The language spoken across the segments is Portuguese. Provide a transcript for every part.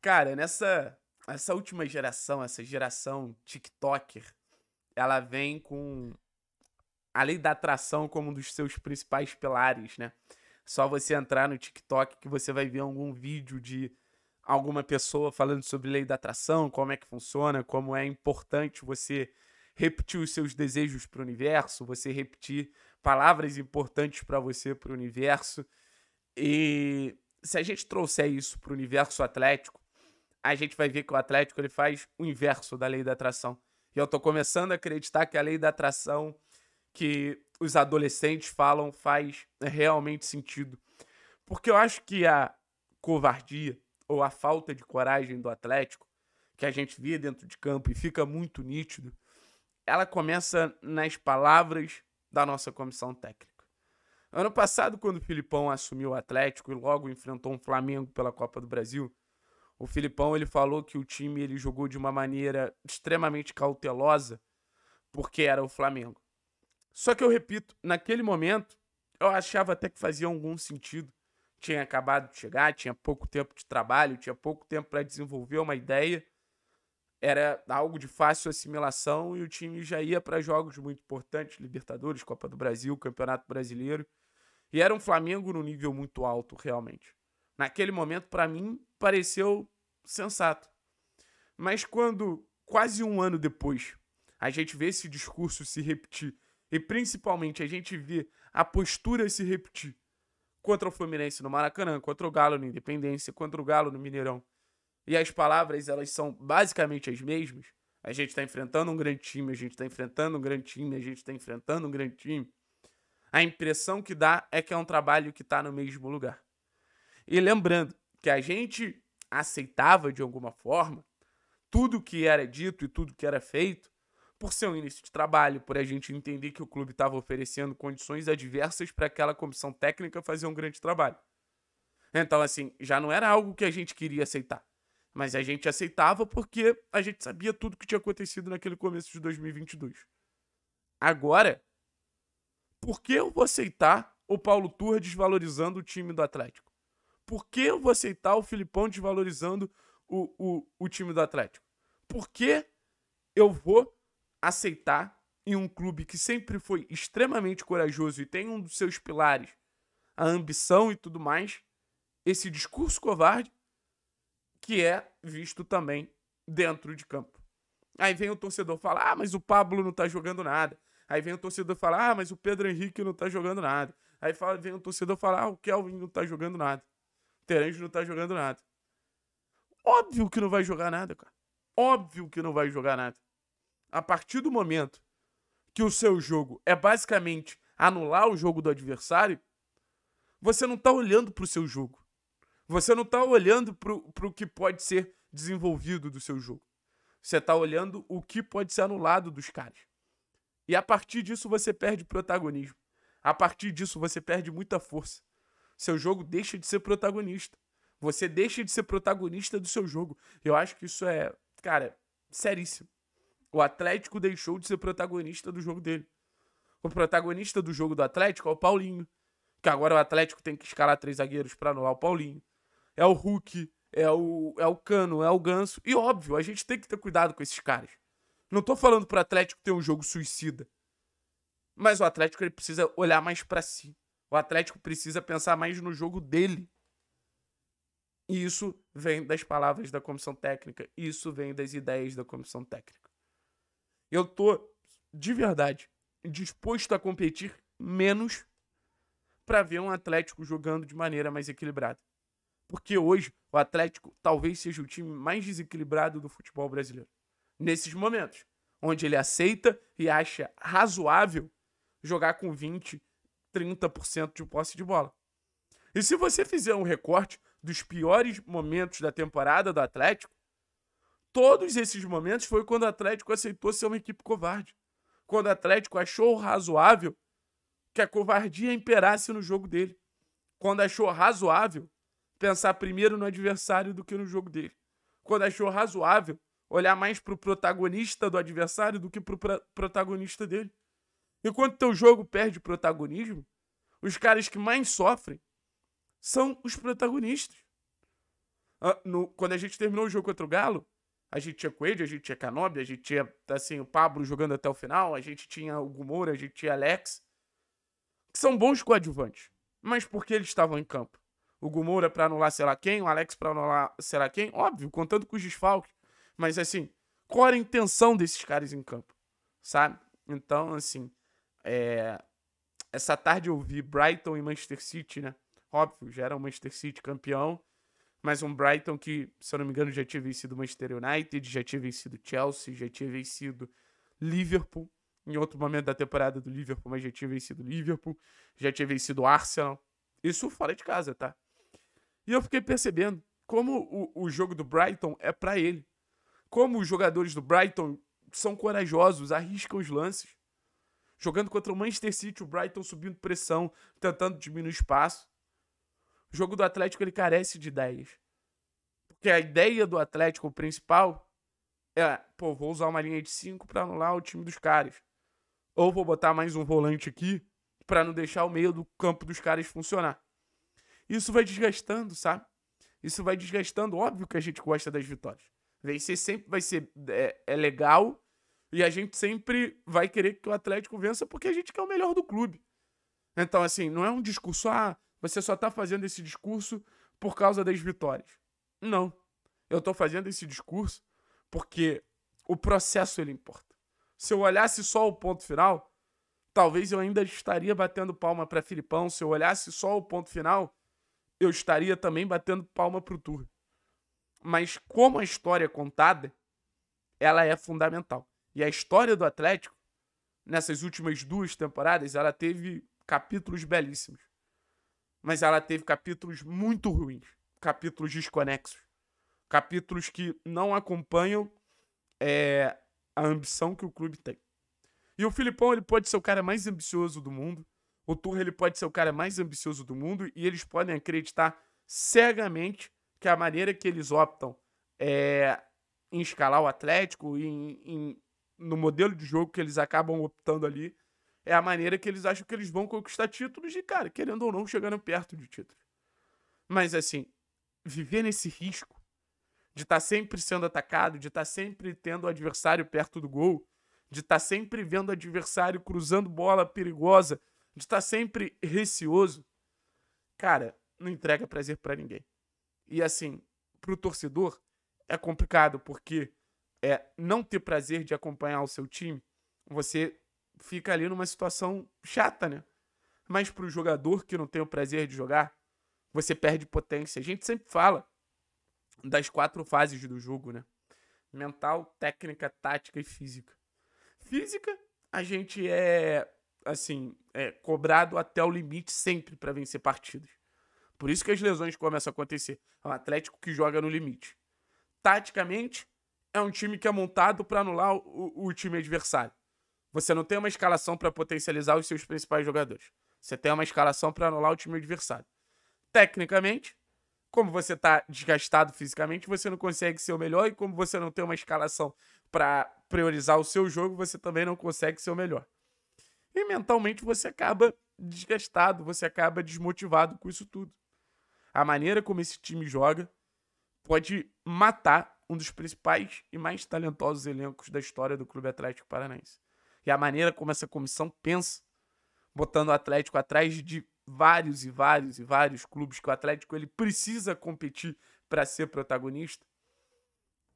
Cara, nessa essa última geração, essa geração TikToker, ela vem com a lei da atração como um dos seus principais pilares, né? Só você entrar no TikTok que você vai ver algum vídeo de alguma pessoa falando sobre lei da atração, como é que funciona, como é importante você repetir os seus desejos para o universo, você repetir palavras importantes para você para o universo. E se a gente trouxer isso para o universo atlético, a gente vai ver que o Atlético ele faz o inverso da lei da atração. E eu estou começando a acreditar que a lei da atração que os adolescentes falam faz é, realmente sentido. Porque eu acho que a covardia ou a falta de coragem do Atlético, que a gente vê dentro de campo e fica muito nítido, ela começa nas palavras da nossa comissão técnica. Ano passado, quando o Filipão assumiu o Atlético e logo enfrentou um Flamengo pela Copa do Brasil, o Filipão ele falou que o time ele jogou de uma maneira extremamente cautelosa, porque era o Flamengo. Só que eu repito, naquele momento eu achava até que fazia algum sentido. Tinha acabado de chegar, tinha pouco tempo de trabalho, tinha pouco tempo para desenvolver uma ideia. Era algo de fácil assimilação e o time já ia para jogos muito importantes, Libertadores, Copa do Brasil, Campeonato Brasileiro. E era um Flamengo no nível muito alto, realmente. Naquele momento, para mim, pareceu sensato. Mas quando, quase um ano depois, a gente vê esse discurso se repetir, e principalmente a gente vê a postura se repetir contra o Fluminense no Maracanã, contra o Galo no Independência, contra o Galo no Mineirão, e as palavras elas são basicamente as mesmas, a gente está enfrentando um grande time, a gente está enfrentando um grande time, a gente está enfrentando um grande time. A impressão que dá é que é um trabalho que está no mesmo lugar. E lembrando, que a gente aceitava de alguma forma tudo que era dito e tudo que era feito, por ser um início de trabalho, por a gente entender que o clube estava oferecendo condições adversas para aquela comissão técnica fazer um grande trabalho. Então, assim, já não era algo que a gente queria aceitar. Mas a gente aceitava porque a gente sabia tudo que tinha acontecido naquele começo de 2022. Agora, por que eu vou aceitar o Paulo Turra desvalorizando o time do Atlético? Por que eu vou aceitar o Filipão desvalorizando o, o, o time do Atlético? Por que eu vou aceitar em um clube que sempre foi extremamente corajoso e tem um dos seus pilares, a ambição e tudo mais, esse discurso covarde que é visto também dentro de campo. Aí vem o torcedor falar: "Ah, mas o Pablo não tá jogando nada". Aí vem o torcedor falar: "Ah, mas o Pedro Henrique não tá jogando nada". Aí vem o torcedor falar: "Ah, o Kelvin não tá jogando nada". Terence não tá jogando nada. Óbvio que não vai jogar nada, cara. Óbvio que não vai jogar nada. A partir do momento que o seu jogo é basicamente anular o jogo do adversário, você não tá olhando pro seu jogo. Você não tá olhando pro, pro que pode ser desenvolvido do seu jogo. Você tá olhando o que pode ser anulado dos caras. E a partir disso você perde protagonismo. A partir disso você perde muita força seu jogo deixa de ser protagonista. Você deixa de ser protagonista do seu jogo. Eu acho que isso é, cara, seríssimo. O Atlético deixou de ser protagonista do jogo dele. O protagonista do jogo do Atlético é o Paulinho. Que agora o Atlético tem que escalar três zagueiros para anular o Paulinho. É o Hulk, é o, é o Cano, é o Ganso. E óbvio, a gente tem que ter cuidado com esses caras. Não tô falando pro Atlético ter um jogo suicida. Mas o Atlético ele precisa olhar mais para si. O Atlético precisa pensar mais no jogo dele. E isso vem das palavras da comissão técnica, isso vem das ideias da comissão técnica. Eu tô de verdade disposto a competir menos para ver um Atlético jogando de maneira mais equilibrada. Porque hoje o Atlético talvez seja o time mais desequilibrado do futebol brasileiro. Nesses momentos, onde ele aceita e acha razoável jogar com 20, 30% de posse de bola. E se você fizer um recorte dos piores momentos da temporada do Atlético, todos esses momentos foi quando o Atlético aceitou ser uma equipe covarde. Quando o Atlético achou razoável que a covardia imperasse no jogo dele. Quando achou razoável pensar primeiro no adversário do que no jogo dele. Quando achou razoável olhar mais para o protagonista do adversário do que para o protagonista dele. Enquanto teu jogo perde protagonismo, os caras que mais sofrem são os protagonistas. Ah, no, quando a gente terminou o jogo contra o Galo, a gente tinha Coelho, a gente tinha Canobi, a gente tinha assim, o Pablo jogando até o final, a gente tinha o Gumoura, a gente tinha Alex, que são bons coadjuvantes. Mas por que eles estavam em campo? O Gumoura para anular sei lá quem, o Alex para anular sei lá quem, óbvio, contando com os desfalques. Mas assim, qual era a intenção desses caras em campo? Sabe? Então, assim, é, essa tarde eu vi Brighton e Manchester City, né? Óbvio, já era o Manchester City campeão, mas um Brighton que, se eu não me engano, já tinha vencido Manchester United, já tinha vencido Chelsea, já tinha vencido Liverpool, em outro momento da temporada do Liverpool, mas já tinha vencido Liverpool, já tinha vencido Arsenal. Isso fora de casa, tá? E eu fiquei percebendo como o, o jogo do Brighton é para ele. Como os jogadores do Brighton são corajosos, arriscam os lances. Jogando contra o Manchester City, o Brighton subindo pressão, tentando diminuir espaço. O jogo do Atlético ele carece de ideias. Porque a ideia do Atlético principal é, pô, vou usar uma linha de 5 para anular o time dos caras. Ou vou botar mais um volante aqui para não deixar o meio do campo dos caras funcionar. Isso vai desgastando, sabe? Isso vai desgastando. Óbvio que a gente gosta das vitórias. Vencer sempre vai ser é, é legal, e a gente sempre vai querer que o Atlético vença porque a gente quer o melhor do clube. Então, assim, não é um discurso, ah, você só tá fazendo esse discurso por causa das vitórias. Não. Eu tô fazendo esse discurso porque o processo ele importa. Se eu olhasse só o ponto final, talvez eu ainda estaria batendo palma para Filipão. Se eu olhasse só o ponto final, eu estaria também batendo palma pro Tur. Mas como a história é contada, ela é fundamental. E a história do Atlético, nessas últimas duas temporadas, ela teve capítulos belíssimos. Mas ela teve capítulos muito ruins, capítulos desconexos, capítulos que não acompanham é, a ambição que o clube tem. E o Filipão, ele pode ser o cara mais ambicioso do mundo, o Turra, ele pode ser o cara mais ambicioso do mundo, e eles podem acreditar cegamente que a maneira que eles optam é, em escalar o Atlético, em, em no modelo de jogo que eles acabam optando ali, é a maneira que eles acham que eles vão conquistar títulos e, cara, querendo ou não, chegando perto de títulos. Mas, assim, viver nesse risco de estar tá sempre sendo atacado, de estar tá sempre tendo o adversário perto do gol, de estar tá sempre vendo o adversário cruzando bola perigosa, de estar tá sempre receoso, cara, não entrega prazer para ninguém. E, assim, pro torcedor é complicado, porque é, não ter prazer de acompanhar o seu time, você fica ali numa situação chata, né? Mas para o jogador que não tem o prazer de jogar, você perde potência. A gente sempre fala das quatro fases do jogo, né? Mental, técnica, tática e física. Física, a gente é assim, é cobrado até o limite sempre para vencer partidas. Por isso que as lesões começam a acontecer. É um Atlético que joga no limite. Taticamente, é um time que é montado para anular o, o time adversário. Você não tem uma escalação para potencializar os seus principais jogadores. Você tem uma escalação para anular o time adversário. Tecnicamente, como você está desgastado fisicamente, você não consegue ser o melhor e como você não tem uma escalação para priorizar o seu jogo, você também não consegue ser o melhor. E mentalmente você acaba desgastado, você acaba desmotivado com isso tudo. A maneira como esse time joga pode matar um dos principais e mais talentosos elencos da história do Clube Atlético Paranaense. E a maneira como essa comissão pensa, botando o Atlético atrás de vários e vários e vários clubes que o Atlético ele precisa competir para ser protagonista,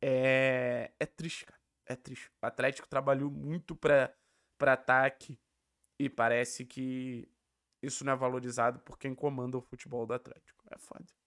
é, é triste, cara. É triste. O Atlético trabalhou muito para ataque e parece que isso não é valorizado por quem comanda o futebol do Atlético. É foda.